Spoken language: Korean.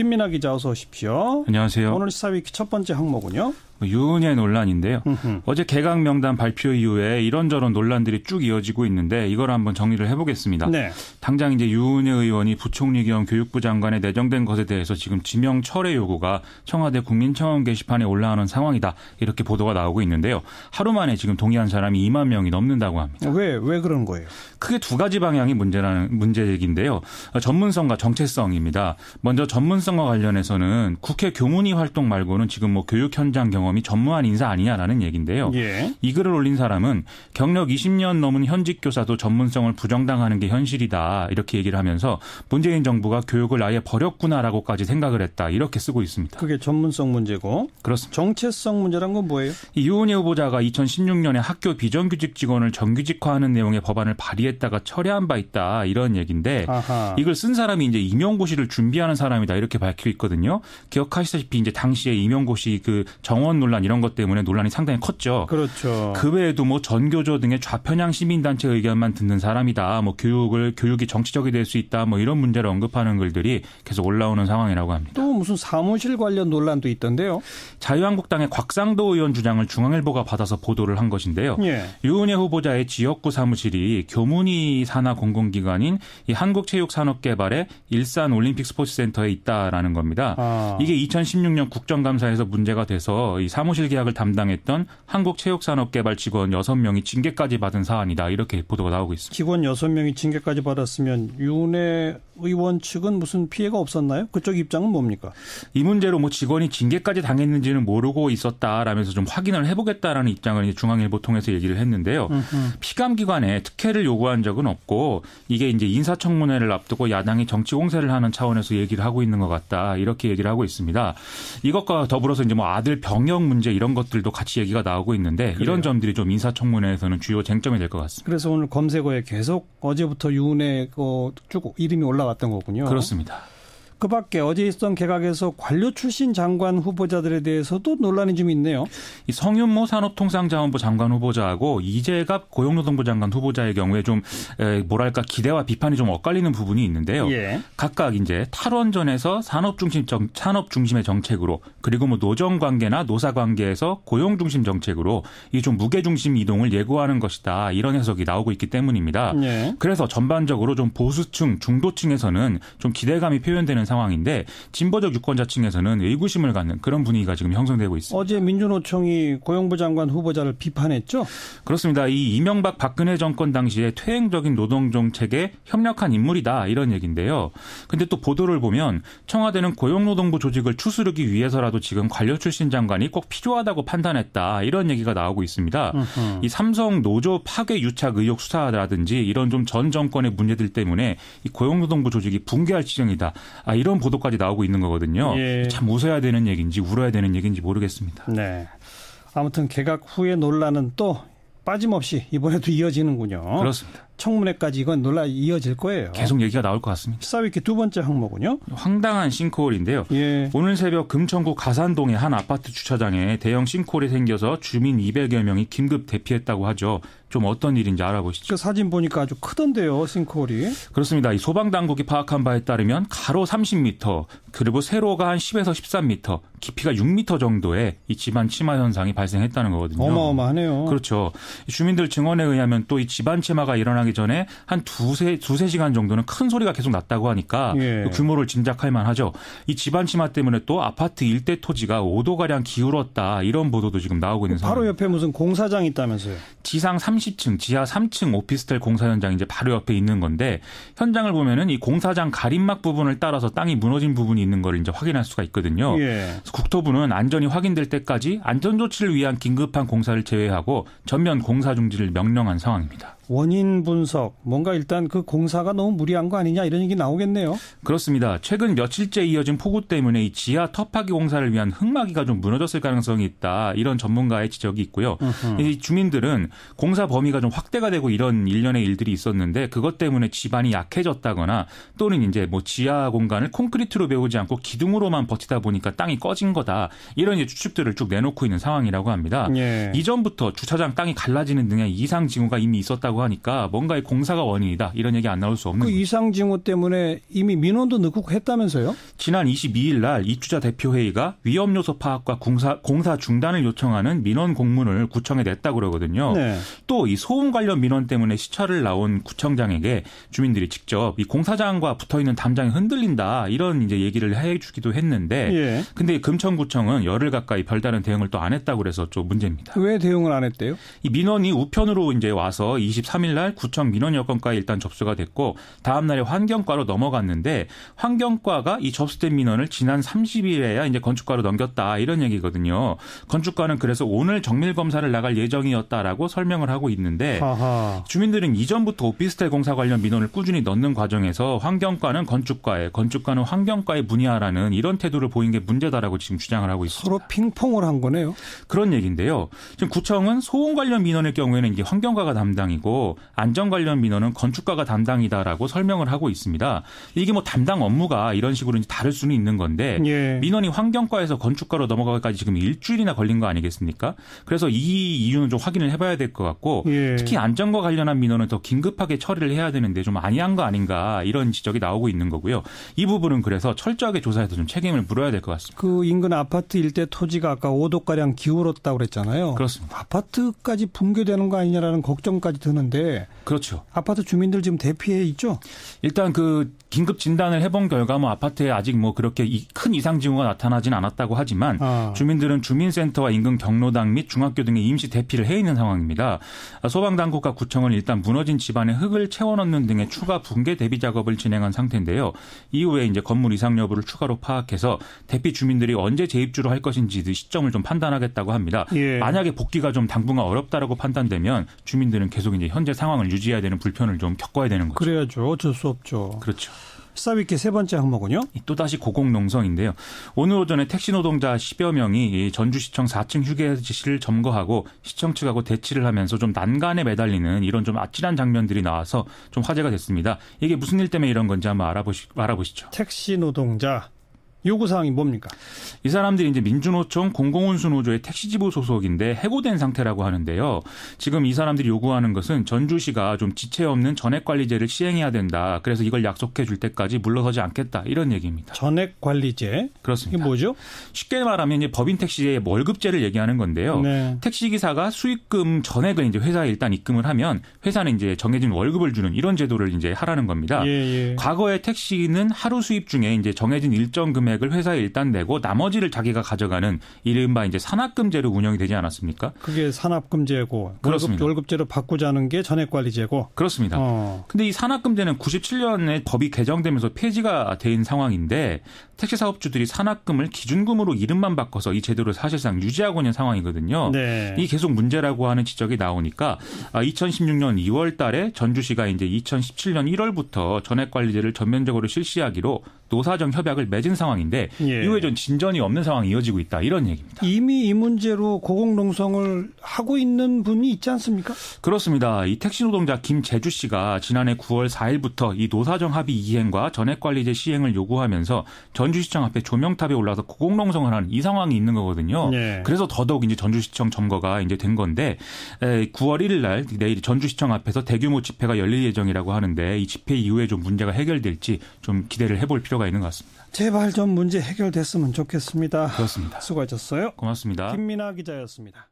김민아 기자 어서 오십시오. 안녕하세요. 오늘 시사위키 첫 번째 항목은요. 유은혜 논란인데요. 으흠. 어제 개각 명단 발표 이후에 이런저런 논란들이 쭉 이어지고 있는데 이걸 한번 정리를 해보겠습니다. 네. 당장 이제 유은혜 의원이 부총리 겸 교육부 장관에 내정된 것에 대해서 지금 지명 철회 요구가 청와대 국민청원 게시판에 올라오는 상황이다 이렇게 보도가 나오고 있는데요. 하루 만에 지금 동의한 사람이 2만 명이 넘는다고 합니다. 왜왜 그런 거예요? 크게 두 가지 방향이 문제라는 문제인데요. 전문성과 정체성입니다. 먼저 전문성 정체성과 관련해서는 국회 교문위 활동 말고는 지금 뭐 교육 현장 경험이 전무한 인사 아니냐라는 얘긴데요. 예. 이 글을 올린 사람은 경력 20년 넘은 현직 교사도 전문성을 부정당하는 게 현실이다 이렇게 얘기를 하면서 문재인 정부가 교육을 아예 버렸구나라고까지 생각을 했다 이렇게 쓰고 있습니다. 그게 전문성 문제고 그렇습니다. 정체성 문제란 건 뭐예요? 이혼혜 후보자가 2016년에 학교 비정규직 직원을 정규직화하는 내용의 법안을 발의했다가 철회한 바 있다 이런 얘기인데 아하. 이걸 쓴 사람이 이제 임용고시를 준비하는 사람이다 이렇게. 이렇게 밝히 있거든요. 기억하시다시피 이제 당시에 임용고시 그 정원 논란 이런 것 때문에 논란이 상당히 컸죠. 그렇죠. 그 외에도 뭐 전교조 등의 좌편향 시민단체 의견만 듣는 사람이다. 뭐 교육을 교육이 정치적이 될 수 있다. 뭐 이런 문제를 언급하는 글들이 계속 올라오는 상황이라고 합니다. 또 무슨 사무실 관련 논란도 있던데요. 자유한국당의 곽상도 의원 주장을 중앙일보가 받아서 보도를 한 것인데요. 예. 유은혜 후보자의 지역구 사무실이 교문이 산하 공공기관인 한국체육산업개발의 일산올림픽스포츠센터에 있다. 했다라는 겁니다. 아. 이게 2016년 국정감사에서 문제가 돼서 이 사무실 계약을 담당했던 한국체육산업개발 직원 6명이 징계까지 받은 사안이다. 이렇게 보도가 나오고 있습니다. 직원 6명이 징계까지 받았으면 윤회 의원 측은 무슨 피해가 없었나요? 그쪽 입장은 뭡니까? 이 문제로 뭐 직원이 징계까지 당했는지는 모르고 있었다라면서 좀 확인을 해보겠다라는 입장을 이제 중앙일보 통해서 얘기를 했는데요. 음흠. 피감기관에 특혜를 요구한 적은 없고 이게 이제 인사청문회를 앞두고 야당이 정치 공세를 하는 차원에서 얘기를 하고 있는 것 같다 이렇게 얘기를 하고 있습니다. 이것과 더불어서 이제 뭐 아들 병역 문제 이런 것들도 같이 얘기가 나오고 있는데 그래요. 이런 점들이 좀 인사청문회에서는 주요 쟁점이 될 것 같습니다. 그래서 오늘 검색어에 계속 어제부터 유은혜 쭉 이름이 올라왔던 거군요. 그렇습니다. 그 밖에 어제 있었던 개각에서 관료 출신 장관 후보자들에 대해서도 논란이 좀 있네요. 이 성윤모 산업통상자원부 장관 후보자하고 이재갑 고용노동부 장관 후보자의 경우에 좀 뭐랄까 기대와 비판이 좀 엇갈리는 부분이 있는데요. 예. 각각 이제 탈원전에서 산업 중심 정, 산업 중심의 정책으로 그리고 뭐 노정 관계나 노사 관계에서 고용 중심 정책으로 이 좀 무게 중심 이동을 예고하는 것이다 이런 해석이 나오고 있기 때문입니다. 예. 그래서 전반적으로 좀 보수층 중도층에서는 좀 기대감이 표현되는 상황인데 진보적 유권자 층에서는 의구심을 갖는 그런 분위기가 지금 형성되고 있습니다. 어제 민주노총이 고용부 장관 후보자를 비판했죠? 그렇습니다. 이 이명박 박근혜 정권 당시에 퇴행적인 노동 정책에 협력한 인물이다 이런 얘기인데요. 근데 또 보도를 보면 청와대는 고용노동부 조직을 추스르기 위해서라도 지금 관료 출신 장관이 꼭 필요하다고 판단했다 이런 얘기가 나오고 있습니다. 으흠. 이 삼성 노조 파괴 유착 의혹 수사라든지 이런 좀 전 정권의 문제들 때문에 이 고용노동부 조직이 붕괴할 지경이다. 아, 이런 보도까지 나오고 있는 거거든요. 예. 참 웃어야 되는 얘기인지 울어야 되는 얘기인지 모르겠습니다. 네. 아무튼 개각 후의 논란은 또 빠짐없이 이번에도 이어지는군요. 그렇습니다. 청문회까지 이건 논란이 이어질 거예요. 계속 얘기가 나올 것 같습니다. 시사위키 두 번째 항목은요? 황당한 싱크홀인데요. 예. 오늘 새벽 금천구 가산동의 한 아파트 주차장에 대형 싱크홀이 생겨서 주민 200여 명이 긴급 대피했다고 하죠. 좀 어떤 일인지 알아보시죠. 그 사진 보니까 아주 크던데요, 싱크홀이. 그렇습니다. 이 소방 당국이 파악한 바에 따르면 가로 30m, 그리고 세로가 한 10에서 13m, 깊이가 6m 정도의 이 집안 침하 현상이 발생했다는 거거든요. 어마어마하네요. 그렇죠. 주민들 증언에 의하면 또 이 집안 침하가 일어나기 일어나기 전에 한 두세, 두세 시간 정도는 큰 소리가 계속 났다고 하니까 예. 그 규모를 짐작할 만하죠. 이 집안 침하 때문에 또 아파트 일대 토지가 5도가량 기울었다 이런 보도도 지금 나오고 있는 상황. 바로 상황입니다. 옆에 무슨 공사장 있다면서요? 지상 30층, 지하 3층 오피스텔 공사 현장 이제 바로 옆에 있는 건데 현장을 보면은 이 공사장 가림막 부분을 따라서 땅이 무너진 부분이 있는 걸 이제 확인할 수가 있거든요. 예. 국토부는 안전이 확인될 때까지 안전 조치를 위한 긴급한 공사를 제외하고 전면 공사 중지를 명령한 상황입니다. 원인 분 분석, 뭔가 일단 그 공사가 너무 무리한 거 아니냐 이런 얘기 나오겠네요. 그렇습니다. 최근 며칠째 이어진 폭우 때문에 이 지하 터파기 공사를 위한 흙막이가 좀 무너졌을 가능성이 있다. 이런 전문가의 지적이 있고요. 으 주민들은 공사 범위가 좀 확대가 되고 이런 일련의 일들이 있었는데 그것 때문에 집안이 약해졌다거나 또는 이제 뭐 지하 공간을 콘크리트로 배우지 않고 기둥으로만 버티다 보니까 땅이 꺼진 거다. 이런 이제 추측들을 쭉 내놓고 있는 상황이라고 합니다. 예. 이전부터 주차장 땅이 갈라지는 등의 이상 징후가 이미 있었다고 하니까 뭔가 누가의 공사가 원인이다 이런 얘기 안 나올 수 없는 그 거죠. 이상 징후 때문에 이미 민원도 넣고 했다면서요? 지난 22일 날입주자 대표회의가 위험 요소 파악과 공사 공사 중단을 요청하는 민원 공문을 구청에 냈다 고 그러거든요. 네. 또이 소음 관련 민원 때문에 시찰을 나온 구청장에게 주민들이 직접 이 공사장과 붙어 있는 담장이 흔들린다 이런 이제 얘기를 해주기도 했는데, 예. 근데 금천구청은 열흘 가까이 별다른 대응을 또 안 했다고 그래서 좀 문제입니다. 왜 대응을 안 했대요? 이 민원이 우편으로 이제 와서 23일 날 구, 구청 민원 여건과에 일단 접수가 됐고 다음 날에 환경과로 넘어갔는데 환경과가 이 접수된 민원을 지난 30일에야 이제 건축과로 넘겼다 이런 얘기거든요. 건축과는 그래서 오늘 정밀 검사를 나갈 예정이었다라고 설명을 하고 있는데 아하. 주민들은 이전부터 오피스텔 공사 관련 민원을 꾸준히 넣는 과정에서 환경과는 건축과에 건축과는 환경과에 문의하라는 이런 태도를 보인 게 문제다라고 지금 주장을 하고 있습니다. 서로 핑퐁을 한 거네요. 그런 얘기인데요. 지금 구청은 소음 관련 민원의 경우에는 이게 환경과가 담당이고 안전 안전 관련 민원은 건축가가 담당이다라고 설명을 하고 있습니다. 이게 뭐 담당 업무가 이런 식으로 이제 다를 수는 있는 건데 예. 민원이 환경과에서 건축가로 넘어가기까지 지금 일주일이나 걸린 거 아니겠습니까? 그래서 이 이유는 좀 확인을 해봐야 될 것 같고 예. 특히 안전과 관련한 민원은 더 긴급하게 처리를 해야 되는데 좀 아니한 거 아닌가 이런 지적이 나오고 있는 거고요. 이 부분은 그래서 철저하게 조사해서 좀 책임을 물어야 될 것 같습니다. 그 인근 아파트 일대 토지가 아까 5도 가량 기울었다고 그랬잖아요. 그렇습니다. 아파트까지 붕괴되는 거 아니냐라는 걱정까지 드는데 그렇죠. 아파트 주민들 지금 대피해 있죠? 일단 그 긴급 진단을 해본 결과 뭐 아파트에 아직 뭐 그렇게 큰 이상 징후가 나타나진 않았다고 하지만 아. 주민들은 주민센터와 인근 경로당 및 중학교 등의 임시 대피를 해 있는 상황입니다. 소방 당국과 구청은 일단 무너진 집안에 흙을 채워 넣는 등의 추가 붕괴 대비 작업을 진행한 상태인데요. 이후에 이제 건물 이상 여부를 추가로 파악해서 대피 주민들이 언제 재입주를 할 것인지 시점을 좀 판단하겠다고 합니다. 예. 만약에 복귀가 좀 당분간 어렵다라고 판단되면 주민들은 계속 이제 현재 상황을 유지해야 되는 불편을 좀 겪어야 되는 거죠. 그래야죠. 어쩔 수 없죠. 그렇죠. 수사위키 세 번째 항목은요? 또다시 고공농성인데요. 오늘 오전에 택시 노동자 10여 명이 전주시청 4층 휴게지을 점거하고 시청 측하고 대치를 하면서 좀 난간에 매달리는 이런 좀 아찔한 장면들이 나와서 좀 화제가 됐습니다. 이게 무슨 일 때문에 이런 건지 한번 알아보시, 알아보시죠. 택시 노동자 요구사항이 뭡니까? 이 사람들이 이제 민주노총 공공운수노조의 택시지부 소속인데 해고된 상태라고 하는데요. 지금 이 사람들이 요구하는 것은 전주시가 좀 지체 없는 전액관리제를 시행해야 된다. 그래서 이걸 약속해 줄 때까지 물러서지 않겠다. 이런 얘기입니다. 전액관리제? 그렇습니다. 이게 뭐죠? 쉽게 말하면 이제 법인택시의 월급제를 얘기하는 건데요. 네. 택시기사가 수익금 전액을 이제 회사에 일단 입금을 하면 회사는 이제 정해진 월급을 주는 이런 제도를 이제 하라는 겁니다. 예, 예. 과거에 택시는 하루 수입 중에 이제 정해진 일정 금액 금액을 회사에 일단 내고 나머지를 자기가 가져가는 이른바 이제 산업금제로 운영이 되지 않았습니까? 그게 산업금제고 그렇습니다. 월급, 제로 바꾸자는 게 전액관리제고 그렇습니다. 어. 근데 이 산업금제는 97년에 법이 개정되면서 폐지가 된 상황인데 택시 사업주들이 산업금을 기준금으로 이름만 바꿔서 이 제도를 사실상 유지하고 있는 상황이거든요. 네. 이 계속 문제라고 하는 지적이 나오니까 2016년 아, 2월 달에 전주시가 이제 2017년 1월부터 전액관리제를 전면적으로 실시하기로 노사정 협약을 맺은 상황입니다. 상황인데 예. 이후에 좀 진전이 없는 상황이 이어지고 있다 이런 얘기입니다. 이미 이 문제로 고공농성을 하고 있는 분이 있지 않습니까? 그렇습니다. 이 택시 노동자 김재주 씨가 지난해 9월 4일부터 이 노사정 합의 이행과 전액관리제 시행을 요구하면서 전주시청 앞에 조명탑에 올라서 고공농성을 하는 이 상황이 있는 거거든요. 예. 그래서 더더욱 이제 전주시청 점거가 이제 된 건데 9월 1일 날 내일 전주시청 앞에서 대규모 집회가 열릴 예정이라고 하는데 이 집회 이후에 좀 문제가 해결될지 좀 기대를 해볼 필요가 있는 것 같습니다. 제발 좀 문제 해결됐으면 좋겠습니다. 그렇습니다. 수고하셨어요. 고맙습니다. 김민아 기자였습니다.